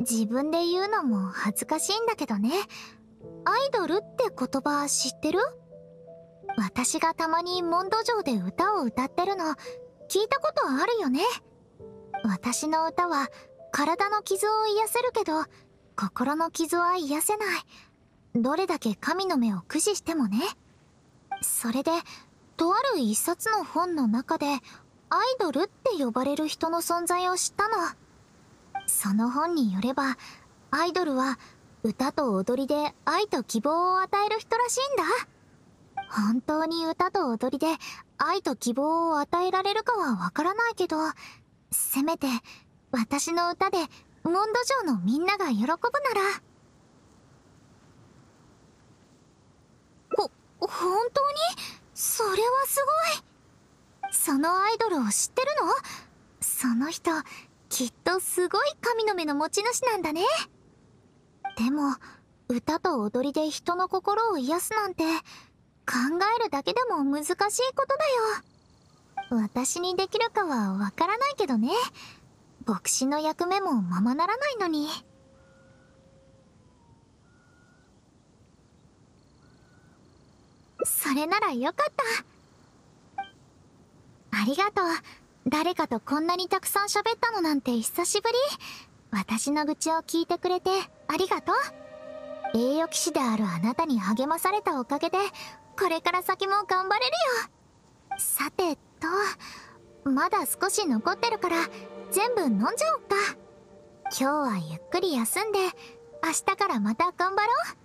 自分で言うのも恥ずかしいんだけどねアイドルって言葉知ってる私がたまにモンド城で歌を歌ってるの聞いたことあるよね私の歌は体の傷を癒せるけど心の傷は癒せないどれだけ神の目を駆使してもねそれでとある一冊の本の中でアイドルって呼ばれる人の存在を知ったのその本によればアイドルは歌と踊りで愛と希望を与える人らしいんだ本当に歌と踊りで愛と希望を与えられるかはわからないけどせめて私の歌でモンド城のみんなが喜ぶならほ本当にそれはすごいそのアイドルを知ってるのその人きっとすごい神の目の持ち主なんだねでも歌と踊りで人の心を癒すなんて考えるだけでも難しいことだよ私にできるかはわからないけどね牧師の役目もままならないのにそれならよかったありがとう誰かとこんなにたくさん喋ったのなんて久しぶり私の愚痴を聞いてくれてありがとう栄誉騎士であるあなたに励まされたおかげでこれから先も頑張れるよさてとまだ少し残ってるから全部飲んじゃおっか今日はゆっくり休んで明日からまた頑張ろう